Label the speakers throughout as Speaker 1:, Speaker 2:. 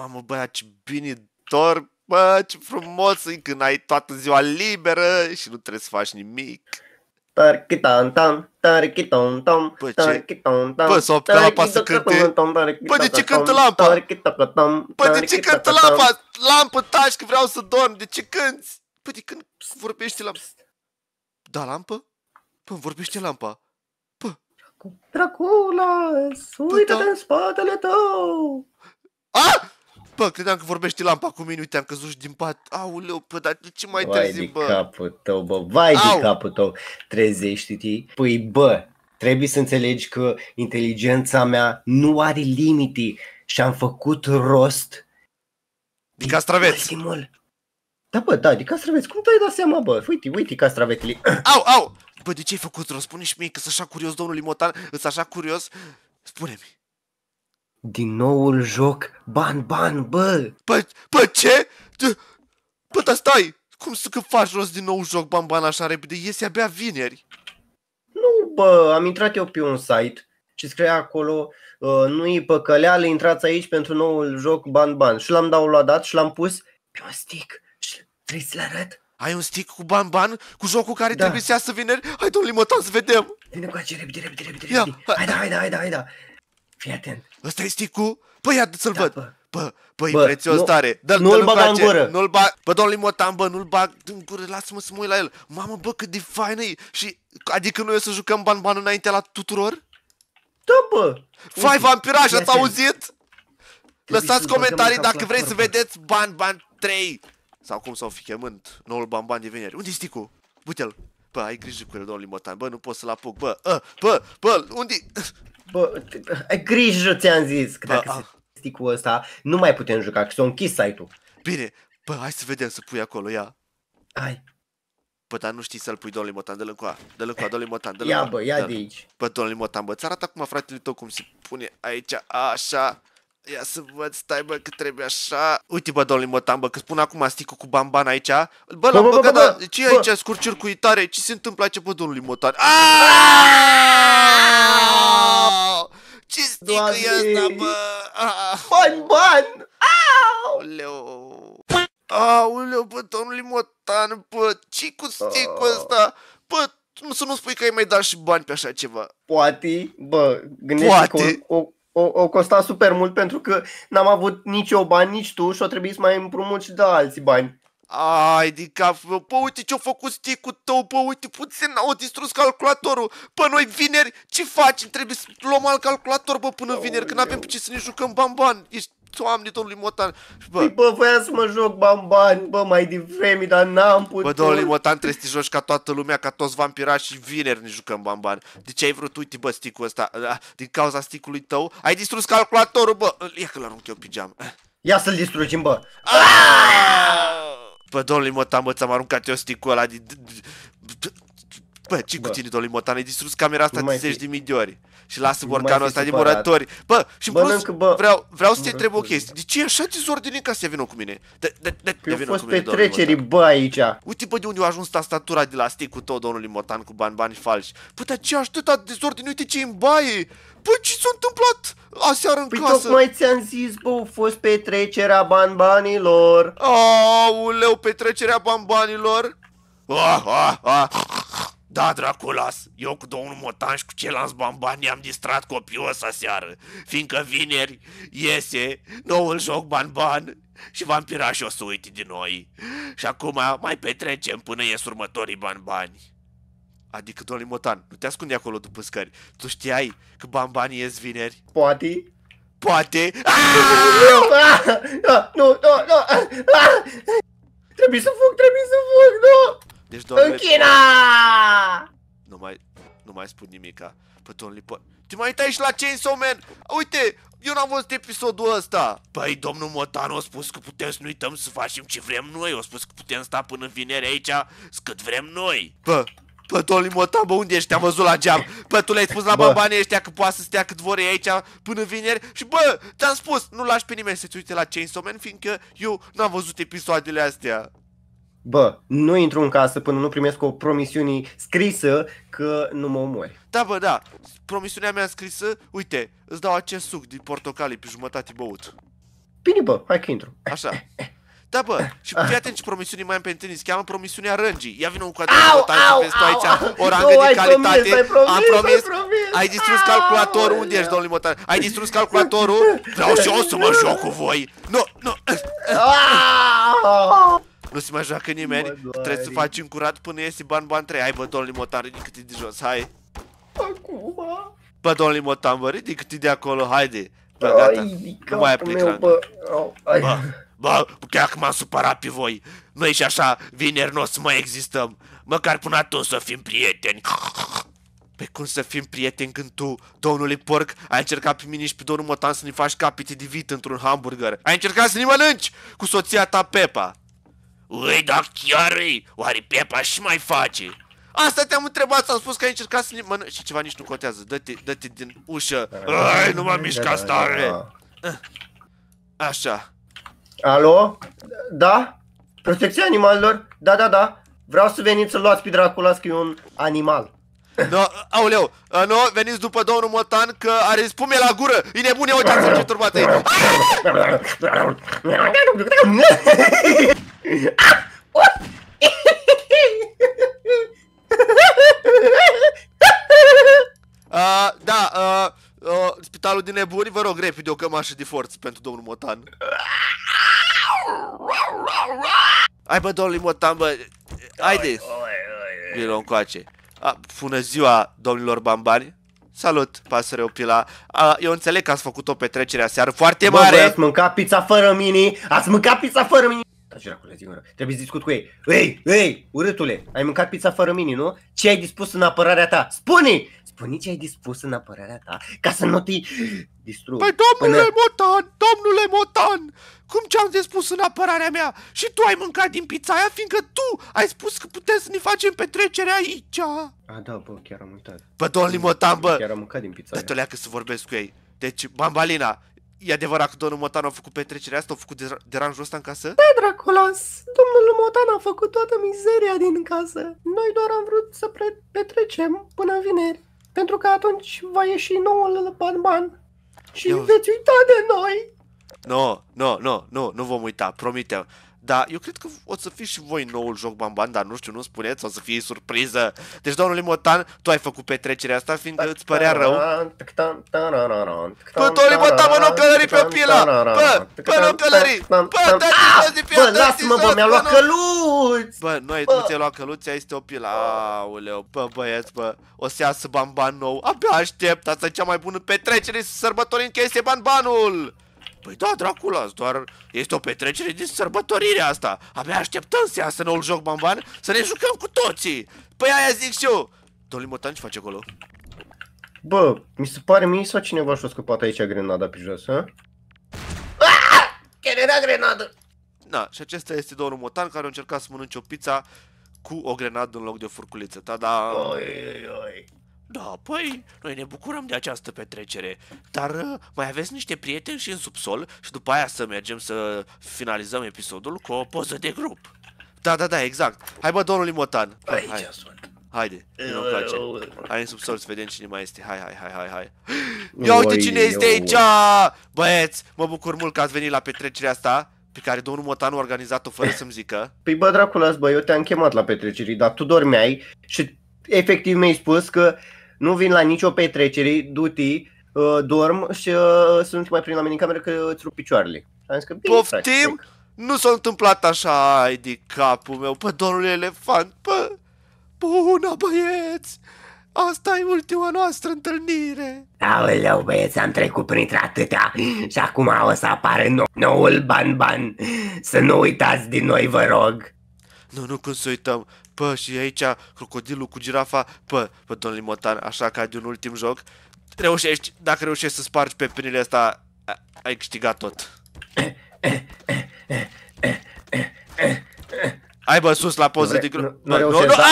Speaker 1: mamă, băia, ce bine dorm, bă, ce frumos e când ai toată ziua liberă și nu trebuie să faci nimic.
Speaker 2: Bă, ce? Bă, s-a optat lampa să cânte.
Speaker 1: Bă, de ce cântă lampa? Bă, de ce cântă lampa? Lampă, taci că vreau să dorm, de ce cânti? Bă, de când vorbește la... Da, lampă? Bă, vorbește lampa. Bă.
Speaker 2: Dracula, uite te da. în spatele tău!
Speaker 1: Ah! lampă? credeam că vorbești lampa cu mine, uite, am căzut și din pat. Aoleu, bă, dar de ce mai vai târziu, bă? Vai de
Speaker 2: capul tău, bă, vai Au. de capul tău, trezește-te. Păi, bă, trebuie să înțelegi că inteligența mea nu are limite și am făcut rost de castraveți. Ultimul. Da, bă, da, de castraveți. Cum te-ai dat seama, bă? Uite, uite castravetele.
Speaker 1: Au, au! Bă, de ce ai făcut rost? Spune și mie că sunt așa curios, domnul Limotan, sunt așa curios. Spune-mi.
Speaker 2: Din noul joc, ban,
Speaker 1: ban, bă! Bă, păi, bă, păi ce? Bă, dar stai! Cum să că faci rost din nou joc, ban, ban, așa repede? Iese abia vineri. Nu, bă, am intrat eu pe
Speaker 2: un site și scria acolo uh, nu-i păcăleală, intrați aici pentru noul joc Ban Ban. Și l-am downloadat și l-am pus
Speaker 1: pe un stick. Și trebuie să-l arăt? Ai un stick cu Ban Ban? Cu jocul care da. trebuie să iasă vineri? Hai, domnule Motan, să vedem! Vine cu acea, repede, repede, repede, repede. Ia. Da, hai, da, hai, da, hai, da, hai, da. Fii atent. Ăsta e sticul? Păi ia să-l da, văd. Bă. Păi, bă,
Speaker 2: bă, bă, e prețios nu, tare. Dă, nu-l bag în gură. Nu-l
Speaker 1: bag. Bă, păi, domnul Limotan, bă, nu-l bag în gură, lasă-mă să mă uit la el. Mamă, bă, cât de faină e. Și, adică noi o să jucăm ban-ban înainte la tuturor? Da, bă. Fai, vampiraș, ați auzit?
Speaker 2: Lăsați comentarii dacă vreți să vedeți
Speaker 1: ban-ban 3. Sau cum s-au fi chemând noul ban-ban de vineri. Unde-i sticul? bute l Bă, ai grijă cu el, domnul Limotan. Bă, nu pot să-l apuc. Bă, ă, bă, bă, unde Bă, grijă, ți-am zis, că dacă a, ah. se a... cu ăsta, nu mai
Speaker 2: putem juca, că s-a închis site-ul.
Speaker 1: Bine, bă, hai să vedem să pui acolo, ia. Hai. Bă, dar nu știi să-l pui domnului Limotan, dă-l încoa, dă-l încoa, eh, domnului Limotan, dă-l Ia, bă, ia de aici. Bă, domnului Limotan, bă, ți-arată acum fratele tău cum se pune aici, așa. Ia să văd, stai bă, că trebuie așa. Uite bă, domnul Motan, bă, că spun acum sticul cu bamban aici. Bă, l-am băgat, bă, bă, bă, ce e aici, scurt circuitare, Ce se întâmplă aici, bă, domnului Motan? Aaaa! Ah! Ah! Ce stică e asta, bă? Bani, bani! Aoleu! Aoleu, bă, domnul Limotan, bă, ce cu sticul ah. ăsta? Bă, să nu spui că ai mai dat și bani pe așa ceva. Poate,
Speaker 2: bă, gândește că o, o, o costa super mult pentru că n-am avut nici eu bani, nici tu și o trebuie să mai împrumut și de alții bani. Ai, de adică, cap, bă, pă, uite ce-a
Speaker 1: făcut sticul tău, pă, uite, puțin au distrus calculatorul. Pă, noi vineri, ce facem? Trebuie să luăm alt calculator, bă, până Aoleu. vineri, că n-avem pe ce să ne jucăm bamban. Ești Doamne, domnului Motan. Bă. Păi, bă, voiam să mă joc bambani, bă, mai de vreme, dar n-am putut. Bă, domnule Motan, trebuie să te joci ca toată lumea, ca toți vampirașii, vineri ne jucăm bambani. De ce ai vrut, uite, bă, sticul ăsta, din cauza sticului tău, ai distrus calculatorul, bă. Ia că l-arunc eu pe geam. Ia să-l distrugim, bă. Aaaa! Bă, domnului Motan, bă, ți-am aruncat eu sticul ăla din... Bă, ce cu tine, domnului Motan, ai distrus camera asta de zeci de mii de ori și lasă borcanul ăsta de murători. Bă, și bă, plus, bă, vreau, vreau să te întreb o chestie. De ce e așa dezordinit ca să vină cu mine? De, de, de, păi de vină fost cu mine, petrecerii,
Speaker 2: bă, aici.
Speaker 1: Uite, bă, de unde a ajuns tastatura de la cu tot domnul Mortan, cu bani, bani falși. Bă, păi, dar ce aștepta dezordin? Uite ce e în baie. Bă, păi, ce s-a întâmplat? aseară în păi casă. tocmai
Speaker 2: ți-am zis, bă, a fost petrecerea banbanilor.
Speaker 1: Aoleu, petrecerea banbanilor? Ah, ah, ah. Da, Draculas, eu cu domnul Motan și cu ceilalți bambani am distrat ăsta seară, fiindcă vineri iese noul joc banban și vampira și o să uite din noi. Și acum mai petrecem până ies următorii banbani. Adică, domnul Motan, nu te ascunde acolo după scări. Tu știai că banbani ies vineri? Poate. Poate.
Speaker 2: Nu, nu, nu. Trebuie să fug, trebuie să fug, nu. Deci, doar În China!
Speaker 1: Nu mai, nu mai spun nimica. Păi, domnule, pă... te mai uitai și la Chainsaw Man? Uite, eu n-am văzut episodul ăsta. Păi, domnul Motan, a spus că putem să nu uităm să facem ce vrem noi. A spus că putem sta până vineri aici cât vrem noi. Bă, pă, Tony Motan, bă, unde ești? Te-am văzut la geam. Bă, tu le-ai spus la bă. băbanii ăștia că poate să stea cât vor aici până vineri și bă, te-am spus, nu lași pe nimeni să-ți uite la Chainsaw Man, fiindcă eu n-am văzut episoadele astea
Speaker 2: bă, nu intru în casă până nu primesc o promisiune scrisă că nu mă omori.
Speaker 1: Da, bă, da. Promisiunea mea scrisă, uite, îți dau acest suc din portocalii pe jumătate băut. Bine, bă, hai că intru. Așa. Da, bă, și fii atent ce promisiuni mai am pe întâlniri. Se cheamă promisiunea rângii. Ia vină cu adevărat și vezi tu aici
Speaker 2: o rangă de calitate. Promis, ai promis, am promis,
Speaker 1: promis. Ai distrus calculatorul. Unde ești, domnul Motan? Ai distrus calculatorul? Vreau și eu să mă joc cu voi. Nu, nu nu se mai joacă nimeni, mă trebuie să faci un curat până iese ban ban 3. Hai bă, domnul Limotan, ridică-te de jos, hai. Acum? Bă, domnul Limotan, bă, ridică-te de acolo, haide. Bă, Ai, gata,
Speaker 2: nu mai aplic meu, bă.
Speaker 1: bă, bă, chiar că m-am supărat pe voi. Noi și așa, vineri nu o să mai existăm. Măcar până atunci să fim prieteni. Pe păi cum să fim prieteni când tu, domnule porc, ai încercat pe mine și pe domnul Motan să ne faci capete de vit într-un hamburger? Ai încercat să ne mănânci cu soția ta Pepa! Ui, da chiar îi, oare Pepa și mai face? Asta te-am întrebat, ți-am spus că ai încercat să mănânci și ceva nici nu contează. Dă-te, dă-te din ușă. Ai, nu m-am mișcat da, da, da, stare. Așa.
Speaker 2: Alo? Da? Protecția animalelor? Da, da, da. Vreau să veniți să luați pe Dracula, că e un animal. No, auleu, uh, nu, veniți după
Speaker 1: domnul Motan că are spume la gură. E ia uitați ce turbate e. Uh, da, uh, uh, spitalul din nebuni, vă rog repede o cămașă de forță pentru domnul Motan. Hai bă, domnul Motan, bă, haide! Vino încoace. A, bună ziua, domnilor bambani! Salut, pasăre Opila. A, eu înțeleg că ați făcut o petrecere aseară foarte Bă, mare. Bă, ați mâncat pizza fără
Speaker 2: mini? Ați mâncat pizza fără mini? Da, Trebuie să discut cu ei. Ei, ei, urâtule, ai mâncat pizza fără mini, nu? Ce ai dispus în apărarea ta? Spune! Spune ce ai dispus în apărarea ta ca să nu te distrug. Păi domnule până...
Speaker 1: Motan, domnule Motan, cum ce-am de spus în apărarea mea? Și tu ai mâncat din pizza aia, fiindcă tu ai spus că putem să ne facem petrecere aici. A, da, bă, chiar am uitat. Bă, domnule mm, Motan, bă, chiar am mâncat din pizza aia. că să vorbesc cu ei. Deci, bambalina, E adevărat că domnul Motan a făcut petrecerea asta, a făcut deranjul ăsta în casă?
Speaker 2: Da, Draculas! Domnul Motan a făcut toată mizeria din casă. Noi doar am vrut să petrecem până vineri, pentru că atunci va ieși noul Batman. ban și Eu... veți uita de noi!
Speaker 1: Nu, no, nu, no, nu, no, nu, nu vom uita, promitem. Da, eu cred că o să fiți și voi noul joc Bamban, dar nu știu, nu spuneți, o să fie surpriză. Deci, domnule Motan, tu ai făcut petrecerea asta, fiindcă îți părea rău. Bă,
Speaker 2: domnule Motan, mă, nu călări
Speaker 1: pe pila! Bă, bă, nu călări! Bă, dați-mi
Speaker 2: ah! de piață! Bă,
Speaker 1: lasă-mă, bă, mi-a luat
Speaker 2: căluți!
Speaker 1: Bă, nu, ai tu ți-ai luat căluți, ai este o pila. Aoleu, bă, băieți, bă, o să iasă Bamban nou. Abia aștept, asta e cea mai bună petrecere să sărbătorim că este Bambanul! Păi da, Dracula, doar este o petrecere din sărbătorirea asta. Abia așteptăm iasă noul joc bamban să ne jucăm cu toții. Păi aia zic și eu. Domnul Motan, ce face acolo?
Speaker 2: Bă, mi se pare mie sau cineva și-a scăpat aici grenada pe jos, ha?
Speaker 1: Ah! Chiar era grenadă! Da, și acesta este domnul Motan care a încercat să mănânce o pizza cu o grenadă în loc de o furculiță. Ta da, da! Oi, oi, oi. Da, păi, noi ne bucurăm de această petrecere, dar uh, mai aveți niște prieteni și în subsol și după aia să mergem să finalizăm episodul cu o poză de grup. Da, da, da, exact. Hai bă, domnul Limotan. Hai, hai. Haide, nu place. Hai în subsol să vedem cine mai este. Hai, hai, hai, hai, hai.
Speaker 2: Ia uite cine este aici!
Speaker 1: Băieți, mă bucur mult că ați venit la petrecerea asta pe care domnul Motanu a organizat-o fără să-mi zică.
Speaker 2: Păi bă, Draculas, bă, eu te-am chemat la petrecerii, dar tu dormeai și efectiv mi-ai spus că nu vin la nicio petrecere, duti, uh, dorm și uh, sunt mai prin la mine în cameră că îți rup picioarele.
Speaker 1: am zis că bine, Poftim? Frate, nu s-a întâmplat așa, ai de capul meu, pe dorul elefant, pe... Bună, băieți! Asta e ultima noastră întâlnire!
Speaker 2: Aoleu, băieți, am trecut printre atâtea și acum o să apară nou, noul
Speaker 1: ban-ban. Să nu uitați din noi, vă rog! Nu, nu, cum să uităm pă, și aici crocodilul cu girafa, pă, pă, domnul Limotan, așa ca de un ultim joc. Reușești, dacă reușești să spargi pe pinile asta, ai câștigat tot. Hai bă, sus la poză de grup. Nu, nu, nu, da.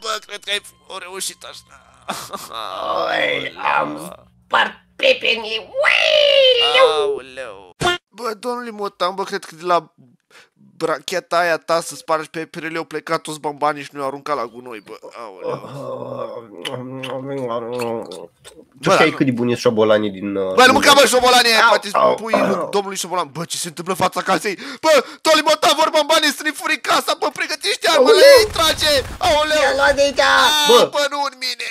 Speaker 1: Bă, cred că ai reușit așa. Oi, am spart pepenii. Aoleu. Bă, domnul Limotan, bă, cred că de la bracheta aia ta să spargi pe perele, au plecat toți bambanii și nu i-au aruncat la gunoi, bă. Aoleu.
Speaker 2: Tu știai da, cât de bun sunt șobolanii din... Uh, bă, nu mânca, bă, șobolanii aia, poate pui
Speaker 1: domnului șobolan. Bă, ce se întâmplă în fața casei? Bă, Toli Mota, vor bambanii să ne furi casa, bă, pregătiște armele,
Speaker 2: ei trage! Aoleu! mi de aici!
Speaker 1: Bă, bă, nu în mine!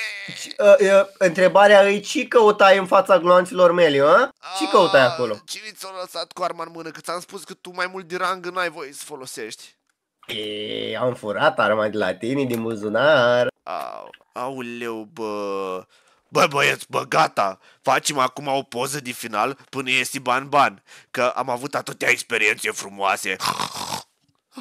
Speaker 1: Uh,
Speaker 2: întrebarea e, ce căutai în fața gloanților mele, a? Uh? Ce ah, căutai acolo? Cine
Speaker 1: ți-a lăsat cu arma în mână? Că ți-am spus că tu mai mult de rang dragă, n-ai voie să folosești. E, am furat arma de la tine din buzunar. Au, auleu, bă... Bă, băieți, bă, gata, facem acum o poză de final până iesi ban-ban, că am avut atâtea experiențe frumoase.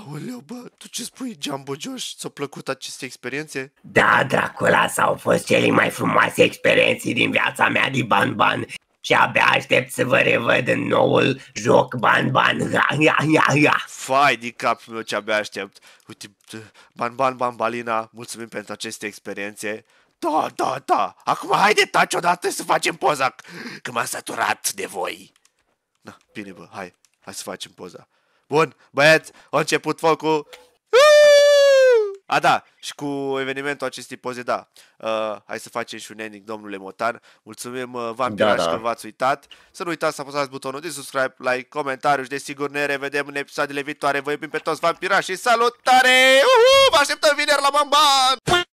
Speaker 1: Aoleu, bă, tu ce spui, Jumbo Josh? Ți-au plăcut aceste experiențe? Da, Dracula, s-au fost cele mai frumoase experiențe
Speaker 2: din viața mea de ban-ban și abia aștept să vă revăd în noul joc
Speaker 1: Ban Ban. Ia,
Speaker 2: ia, ia, ia.
Speaker 1: Fai din cap meu ce abia aștept. Uite, Ban Ban Ban Balina, mulțumim pentru aceste experiențe. Da, da, da. Acum haide, taci odată să facem poza, că m-am saturat de voi. Na, bine bă, hai, hai să facem poza. Bun, băieți, a început focul. A, da, și cu evenimentul acestei poze, da. Uh, hai să facem și un ending, domnule Motan. Mulțumim, uh, v-am da, da. că v-ați uitat. Să nu uitați să apăsați butonul de subscribe, like, comentariu și desigur ne revedem în episoadele viitoare. Vă iubim pe toți vampirași și salutare! Uhu! Vă așteptăm vineri la Bamban!